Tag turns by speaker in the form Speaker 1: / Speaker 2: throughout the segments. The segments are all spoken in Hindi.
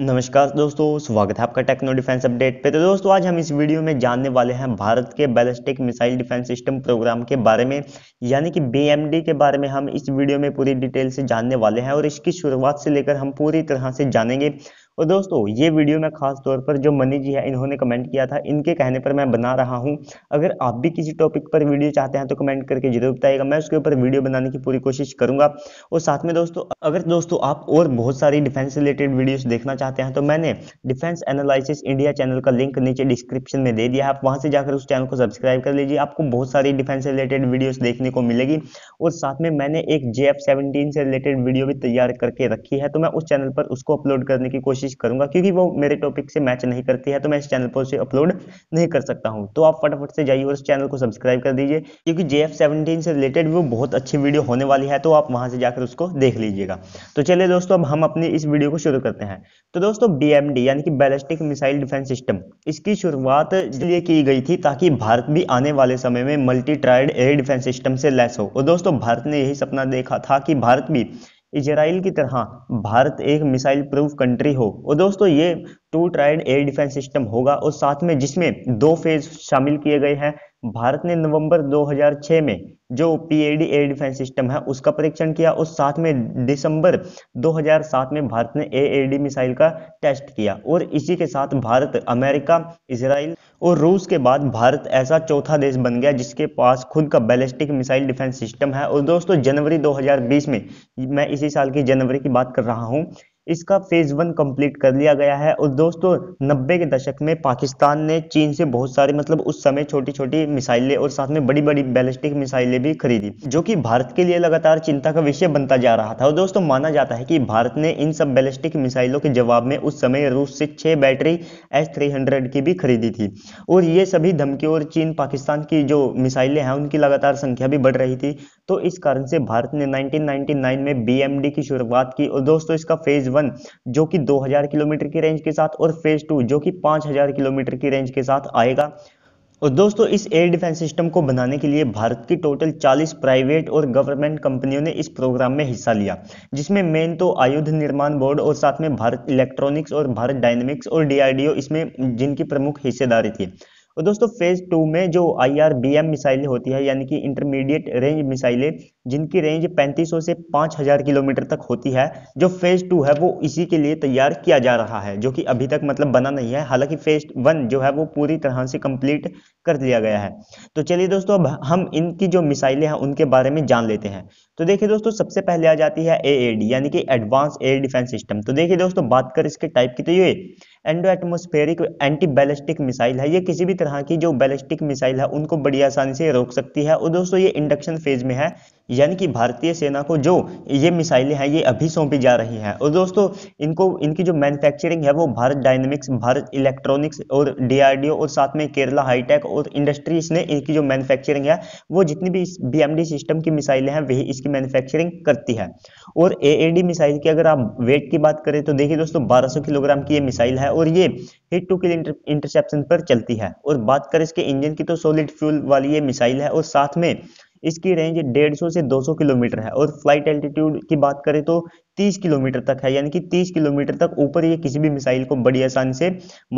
Speaker 1: नमस्कार दोस्तों स्वागत है आपका टेक्नो डिफेंस अपडेट पे तो दोस्तों आज हम इस वीडियो में जानने वाले हैं भारत के ballistic missile defence system programme के बारे में यानी कि बी के बारे में हम इस वीडियो में पूरी डिटेल से जानने वाले हैं और इसकी शुरुआत से लेकर हम पूरी तरह से जानेंगे और दोस्तों ये वीडियो मैं खास तौर पर जो मनी जी है इन्होंने कमेंट किया था इनके कहने पर मैं बना रहा हूँ अगर आप भी किसी टॉपिक पर वीडियो चाहते हैं तो कमेंट करके जरूर बताइएगा मैं उसके ऊपर वीडियो बनाने की पूरी कोशिश करूंगा और साथ में दोस्तों अगर दोस्तों आप और बहुत सारी डिफेंस रिलेटेड वीडियो देखना चाहते हैं तो मैंने डिफेंस एनालिसिस इंडिया चैनल का लिंक नीचे डिस्क्रिप्शन में दे दिया आप वहां से जाकर उस चैनल को सब्सक्राइब कर लीजिए आपको बहुत सारी डिफेंस रिलेटेड वीडियो देखने को मिलेगी और साथ में मैंने एक जे से रिलेटेड वीडियो भी तैयार करके रखी है तो मैं उस चैनल पर उसको अपलोड करने की कोशिश कोशिश करूंगा क्योंकि वो मेरे टॉपिक से मैच नहीं करती है तो मैं इस चैनल पर उसे अपलोड नहीं कर सकता हूँ तो आप फटाफट से जाइए और इस चैनल को सब्सक्राइब कर दीजिए क्योंकि जे से रिलेटेड वो बहुत अच्छी वीडियो होने वाली है तो आप वहाँ से जाकर उसको देख लीजिएगा तो चलिए दोस्तों अब हम अपनी इस वीडियो को शुरू करते हैं तो दोस्तों बी यानी कि बैलिस्टिक मिसाइल डिफेंस सिस्टम इसकी शुरुआत इसलिए की गई थी ताकि भारत भी आने वाले समय में multi tiered air defence system से लैस हो और दोस्तों भारत ने यही सपना देखा था कि भारत भी इजराइल की तरह भारत एक मिसाइल प्रूफ कंट्री हो और दोस्तों ये two tiered air defence system होगा और साथ में जिसमें दो फेज शामिल किए गए हैं भारत ने नवंबर 2006 में जो पीएडी एयर डिफेंस सिस्टम है उसका परीक्षण किया और साथ में दिसंबर 2007 में भारत ने एएडी मिसाइल का टेस्ट किया और इसी के साथ भारत अमेरिका इसराइल और रूस के बाद भारत ऐसा चौथा देश बन गया जिसके पास खुद का बैलिस्टिक मिसाइल डिफेंस सिस्टम है और दोस्तों जनवरी 2020 में मैं इसी साल की जनवरी की बात कर रहा हूँ इसका फेज वन कंप्लीट कर लिया गया है और दोस्तों नब्बे के दशक में पाकिस्तान ने चीन से बहुत सारे मतलब उस समय छोटी छोटी मिसाइलें और साथ में बड़ी बड़ी बैलिस्टिक मिसाइलें भी खरीदी जो कि भारत के लिए लगातार चिंता का विषय बनता जा रहा था और दोस्तों माना जाता है कि भारत ने इन सब बैलिस्टिक मिसाइलों के जवाब में उस समय रूस से छह बैटरी एस थ्री हंड्रेड की भी खरीदी थी और ये सभी धमकी और चीन पाकिस्तान की जो मिसाइलें हैं उनकी लगातार संख्या भी बढ़ रही थी तो इस कारण से भारत ने नाइनटीन में बी की शुरुआत की और दोस्तों इसका फेज वन जो कि 2000 किलोमीटर की रेंज के साथ और फेज टू जो कि 5000 किलोमीटर की रेंज के साथ आएगा और दोस्तों इस एयर डिफेंस सिस्टम को बनाने के लिए भारत की टोटल 40 प्राइवेट और गवर्नमेंट कंपनियों ने इस प्रोग्राम में हिस्सा लिया जिसमें मेन तो आयुध निर्माण बोर्ड और साथ में भारत इलेक्ट्रॉनिक्स और भारत डायनेमिक्स और डीआरडीओ इसमें जिनकी प्रमुख हिस्सेदारी थी और दोस्तों फेज टू में जो आईआरबीएम मिसाइलें होती है यानी कि इंटरमीडिएट रेंज मिसाइलें जिनकी रेंज 3500 से 5000 किलोमीटर तक होती है जो फेज टू है वो इसी के लिए तैयार किया जा रहा है जो कि अभी तक मतलब बना नहीं है हालांकि फेज वन जो है वो पूरी तरह से कंप्लीट कर दिया गया है तो चलिए दोस्तों अब हम इनकी जो मिसाइलें हैं उनके बारे में जान लेते हैं तो देखिए दोस्तों सबसे पहले आ जाती है ए यानी कि एडवांस एयर डिफेंस सिस्टम तो देखिए दोस्तों बात कर इसके टाइप की तो ये endo atmospheric anti ballistic missile है ये किसी भी तरह की जो बैलिस्टिक मिसाइल है उनको बड़ी आसानी से रोक सकती है और दोस्तों ये इंडक्शन फेज में है यानी कि भारतीय सेना को जो ये मिसाइलें हैं ये अभी सौंपी जा रही हैं और दोस्तों इनको इनकी जो मैन्युफैक्चरिंग है वो भारत डायनेमिक्स भारत इलेक्ट्रॉनिक्स और डीआरडीओ और साथ में केरला हाईटेक और इंडस्ट्रीज ने इनकी जो मैन्युफैक्चरिंग है वो जितनी भी बीएमडी सिस्टम की मिसाइलें हैं वही इसकी मैन्युफैक्चरिंग करती है और डी मिसाइल की अगर आप वेट की बात करें तो देखिए दोस्तों सौ किलोग्राम की ये मिसाइल है और ये हिट टू किल इंटरसेप्शन पर चलती है और बात करें इसके इंजन की तो सॉलिड फ्यूल वाली ये मिसाइल है और साथ में इसकी रेंज 150 से 200 किलोमीटर है और फ्लाइट एल्टीट्यूड की बात करें तो 30 किलोमीटर तक है यानी कि 30 किलोमीटर तक ऊपर ये किसी भी मिसाइल को बड़ी आसानी से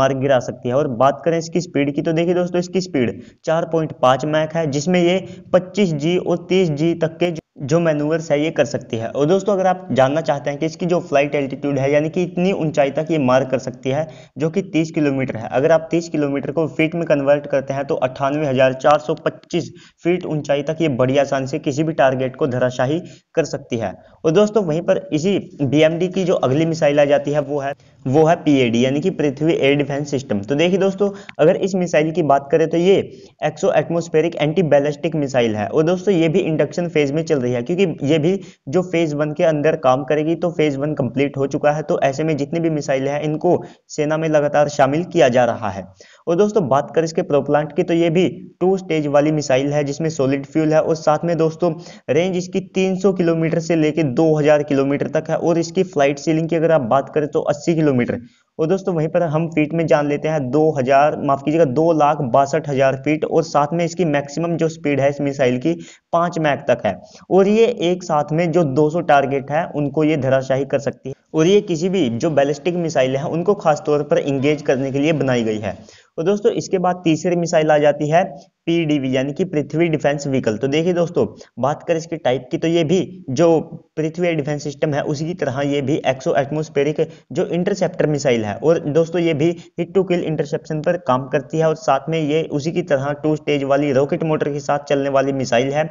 Speaker 1: मार गिरा सकती है और बात करें इसकी स्पीड की तो देखिए दोस्तों इसकी स्पीड 4.5 मैक है जिसमें ये 25 जी और 30 जी तक के जो मैनूवर्स है ये कर सकती है और दोस्तों अगर आप जानना चाहते हैं कि इसकी जो फ्लाइट एल्टीट्यूड है यानी कि इतनी ऊंचाई तक ये मार कर सकती है जो कि 30 किलोमीटर है अगर आप 30 किलोमीटर को फीट में कन्वर्ट करते हैं तो अट्ठानवे फीट ऊंचाई तक ये बड़ी आसान से किसी भी टारगेट को धराशाही कर सकती है और दोस्तों वहीं पर इसी बी की जो अगली मिसाइल आ जाती है वो है वो है पी यानी कि पृथ्वी एयर डिफेंस सिस्टम तो देखिए दोस्तों अगर इस मिसाइल की बात करें तो ये exo atmospheric anti ballistic missile है और दोस्तों ये भी इंडक्शन फेज में चल रही है क्योंकि ये भी जो फेज वन के अंदर काम करेगी तो फेज वन कंप्लीट हो चुका है तो ऐसे में जितनी भी मिसाइलें हैं इनको सेना में लगातार शामिल किया जा रहा है और दोस्तों बात करें इसके प्रोप्लांट की तो ये भी टू स्टेज वाली मिसाइल है जिसमें सॉलिड फ्यूल है और साथ में दोस्तों रेंज इसकी 300 किलोमीटर से लेकर 2000 किलोमीटर तक है और इसकी फ्लाइट सीलिंग की अगर आप बात करें तो 80 किलोमीटर और दोस्तों वहीं पर हम फीट में जान लेते हैं दो हज़ार माफ़ कीजिएगा दो लाख बासठ हज़ार फीट और साथ में इसकी मैक्सिमम जो स्पीड है इस मिसाइल की पांच मैक तक है और ये एक साथ में जो 200 टारगेट है उनको ये धराशाही कर सकती है और ये किसी भी जो बैलिस्टिक मिसाइल है उनको खासतौर पर इंगेज करने के लिए बनाई गई है और दोस्तों इसके बाद तीसरी मिसाइल आ जाती है पीडीवी यानी कि पृथ्वी डिफेंस व्हीकल तो देखिए दोस्तों बात करें इसके टाइप की तो ये भी जो पृथ्वी डिफेंस सिस्टम है उसी की तरह ये भी एक्सो एटमोस्फेरिक जो इंटरसेप्टर मिसाइल है और दोस्तों ये भी हिट टू किल इंटरसेप्शन पर काम करती है और साथ में ये उसी की तरह टू स्टेज वाली रॉकेट मोटर के साथ चलने वाली मिसाइल है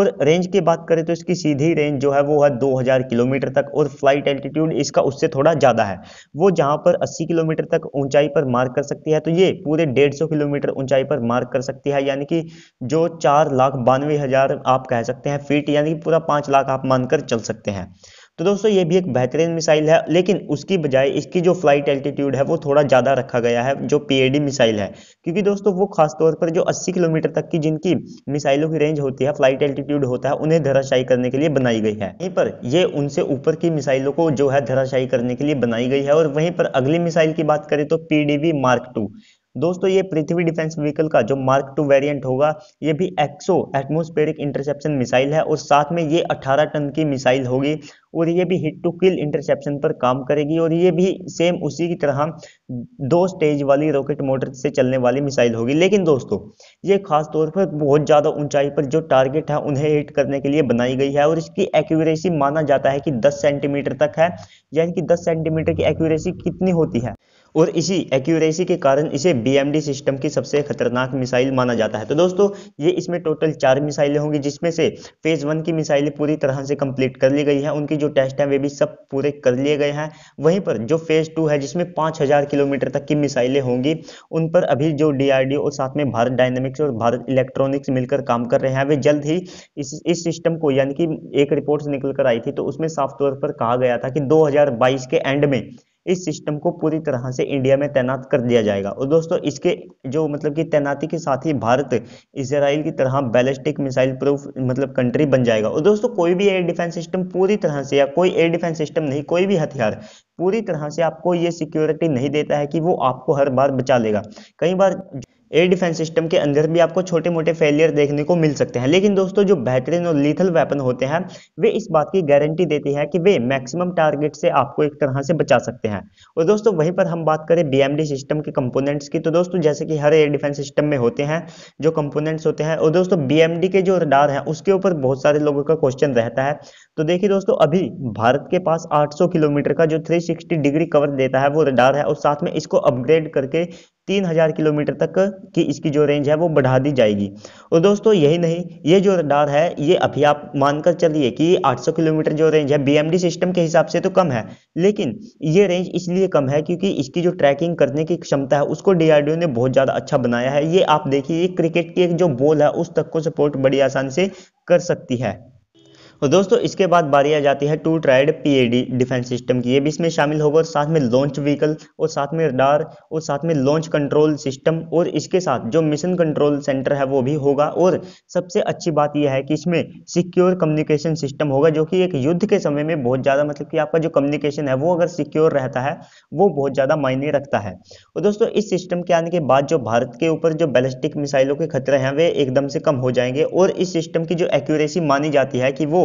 Speaker 1: और रेंज की बात करें तो इसकी सीधी रेंज जो है वो है 2000 किलोमीटर तक और फ्लाइट एल्टीट्यूड इसका उससे थोड़ा ज़्यादा है वो जहां पर 80 किलोमीटर तक ऊंचाई पर मार्क कर सकती है तो ये पूरे 150 किलोमीटर ऊंचाई पर मार्क कर सकती है यानी कि जो चार लाख बानवे हज़ार आप कह सकते हैं फीट यानी कि पूरा पाँच लाख आप मानकर चल सकते हैं तो दोस्तों ये भी एक बेहतरीन मिसाइल है लेकिन उसकी बजाय इसकी जो फ्लाइट एल्टीट्यूड है वो थोड़ा ज़्यादा रखा गया है जो पीएडी मिसाइल है क्योंकि दोस्तों वो खासतौर पर जो 80 किलोमीटर तक की जिनकी मिसाइलों की रेंज होती है फ्लाइट एल्टीट्यूड होता है उन्हें धराशाई करने के लिए बनाई गई है यहीं पर ये उनसे ऊपर की मिसाइलों को जो है धराशाई करने के लिए बनाई गई है और वहीं पर अगली मिसाइल की बात करें तो पीडीवी मार्क टू दोस्तों ये पृथ्वी डिफेंस व्हीकल का जो मार्क टू वेरिएंट होगा ये भी एक्सो एटमोस्फेरिक इंटरसेप्शन मिसाइल है और साथ में ये 18 टन की मिसाइल होगी और ये भी हिट टू किल इंटरसेप्शन पर काम करेगी और ये भी सेम उसी की तरह दो स्टेज वाली रॉकेट मोटर से चलने वाली मिसाइल होगी लेकिन दोस्तों ये खास तौर पर बहुत ज़्यादा ऊंचाई पर जो टारगेट है उन्हें हिट करने के लिए बनाई गई है और इसकी एक्यूरेसी माना जाता है कि 10 सेंटीमीटर तक है यानी कि 10 सेंटीमीटर की एक्यूरेसी कितनी होती है और इसी एक्यूरेसी के कारण इसे बीएमडी सिस्टम की सबसे खतरनाक मिसाइल माना जाता है तो दोस्तों ये इसमें टोटल चार मिसाइलें होंगी जिसमें से फेज वन की मिसाइलें पूरी तरह से कंप्लीट कर ली गई हैं उनकी जो टेस्ट हैं वे भी सब पूरे कर लिए गए हैं वहीं पर जो फेज टू है जिसमें पाँच किलोमीटर तक की मिसाइलें होंगी उन पर अभी जो डी और साथ में भारत डायनेमिक्स और भारत इलेक्ट्रॉनिक्स मिलकर काम कर रहे हैं वे जल्द ही इस सिस्टम को यानी कि एक रिपोर्ट निकल कर आई थी तो उसमें साफ तौर पर कहा गया था कि दो के एंड में इस सिस्टम को पूरी तरह से इंडिया में तैनात कर दिया जाएगा और दोस्तों इसके जो मतलब कि तैनाती के साथ ही भारत इसराइल की तरह बैलिस्टिक मिसाइल प्रूफ मतलब कंट्री बन जाएगा और दोस्तों कोई भी एयर डिफेंस सिस्टम पूरी तरह से या कोई एयर डिफेंस सिस्टम नहीं कोई भी हथियार पूरी तरह से आपको ये सिक्योरिटी नहीं देता है कि वो आपको हर बार बचा लेगा कई बार एयर डिफेंस सिस्टम के अंदर भी आपको छोटे मोटे फेलियर देखने को मिल सकते हैं लेकिन दोस्तों जो बेहतरीन और लीथल वेपन होते हैं वे इस बात की गारंटी देते हैं कि वे मैक्सिमम टारगेट से आपको एक तरह से बचा सकते हैं और दोस्तों वहीं पर हम बात करें बीएमडी सिस्टम के कंपोनेंट्स की तो दोस्तों जैसे कि हर एयर डिफेंस सिस्टम में होते हैं जो कंपोनेंट्स होते हैं और दोस्तों बी के जो रडार हैं उसके ऊपर बहुत सारे लोगों का क्वेश्चन रहता है तो देखिए दोस्तों अभी भारत के पास आठ किलोमीटर का जो थ्री डिग्री कवर देता है वो रडार है और साथ में इसको अपग्रेड करके तीन हज़ार किलोमीटर तक की इसकी जो रेंज है वो बढ़ा दी जाएगी और दोस्तों यही नहीं ये जो रडार है ये अभी आप मानकर चलिए कि 800 किलोमीटर जो रेंज है बीएमडी सिस्टम के हिसाब से तो कम है लेकिन ये रेंज इसलिए कम है क्योंकि इसकी जो ट्रैकिंग करने की क्षमता है उसको डीआरडीओ ने बहुत ज़्यादा अच्छा बनाया है ये आप देखिए क्रिकेट की एक जो बॉल है उस तक को सपोर्ट बड़ी आसानी से कर सकती है और तो दोस्तों इसके बाद बारी आ जाती है two tiered PAD defence system की ये भी इसमें शामिल होगा और साथ में लॉन्च व्हीकल और साथ में रडार और साथ में लॉन्च कंट्रोल सिस्टम और इसके साथ जो मिशन कंट्रोल सेंटर है वो भी होगा और सबसे अच्छी बात यह है कि इसमें सिक्योर कम्युनिकेशन सिस्टम होगा जो कि एक युद्ध के समय में बहुत ज़्यादा मतलब कि आपका जो कम्युनिकेशन है वो अगर सिक्योर रहता है वो बहुत ज़्यादा मायने रखता है और दोस्तों इस सिस्टम के आने के बाद जो भारत के ऊपर जो बैलिस्टिक मिसाइलों के खतरे हैं वे एकदम से कम हो जाएंगे और इस सिस्टम की जो एक्यूरेसी मानी जाती है कि वो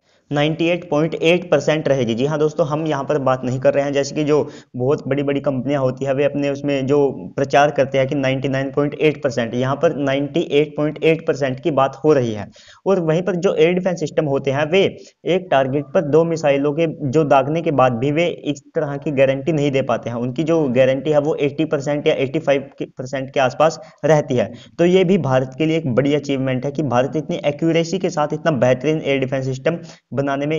Speaker 1: 98.8 परसेंट रहेगी जी हाँ दोस्तों हम यहाँ पर बात नहीं कर रहे हैं जैसे कि जो बहुत बड़ी बड़ी कंपनियाँ होती है वे अपने उसमें जो प्रचार करते हैं कि 99.8 परसेंट यहाँ पर 98.8 परसेंट की बात हो रही है और वहीं पर जो एयर डिफेंस सिस्टम होते हैं वे एक टारगेट पर दो मिसाइलों के जो दागने के बाद भी वे इस तरह की गारंटी नहीं दे पाते हैं उनकी जो गारंटी है वो एट्टी या एट्टी परसेंट के आसपास रहती है तो ये भी भारत के लिए एक बड़ी अचीवमेंट है कि भारत इतनी एक्यूरेसी के साथ इतना बेहतरीन एयर डिफेंस सिस्टम बनाने में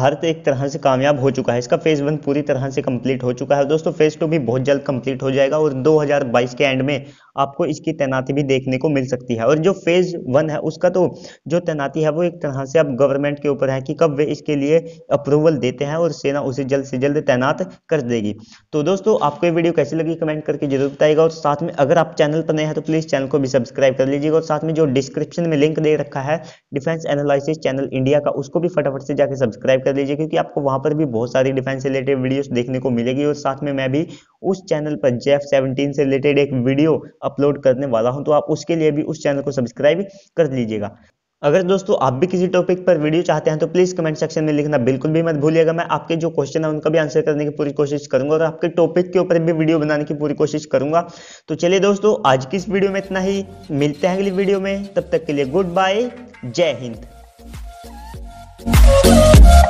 Speaker 1: भारत एक तरह से कामयाब हो चुका है इसका फेज़ वन पूरी तरह से कंप्लीट हो चुका है दोस्तों फेज़ टू भी बहुत जल्द कंप्लीट हो जाएगा और 2022 के एंड में आपको इसकी तैनाती भी देखने को मिल सकती है और जो फेज़ वन है उसका तो जो तैनाती है वो एक तरह से अब गवर्नमेंट के ऊपर है कि कब वे इसके लिए अप्रूवल देते हैं और सेना उसे जल्द से जल्द तैनात कर देगी तो दोस्तों आपको ये वीडियो कैसी लगी कमेंट करके जरूर बताएगा और साथ में अगर आप चैनल पर नए हैं तो प्लीज़ चैनल को भी सब्सक्राइब कर लीजिएगा और साथ में जो डिस्क्रिप्शन में लिंक दे रखा है डिफेंस एनालिसिस चैनल इंडिया का उसको भी फटाफट से जाकर सब्सक्राइब कर लीजिए क्योंकि आपको वहां पर भी बहुत सारी डिफेंस रिलेटेड वीडियो देखने को मिलेगी और साथ में मैं भी उस चैनल पर जेफ सेवनटीन से रिलेटेड एक वीडियो अपलोड करने वाला हूँ तो आप उसके लिए भी उस चैनल को सब्सक्राइब कर लीजिएगा अगर दोस्तों आप भी किसी टॉपिक पर वीडियो चाहते हैं तो प्लीज़ कमेंट सेक्शन में लिखना बिल्कुल भी मत भूलिएगा मैं आपके जो क्वेश्चन है उनका भी आंसर करने की पूरी कोशिश करूंगा और आपके टॉपिक के ऊपर भी वीडियो बनाने की पूरी कोशिश करूंगा तो चलिए दोस्तों आज की इस वीडियो में इतना ही मिलते हैं अगली वीडियो में तब तक के लिए गुड बाय जय हिंद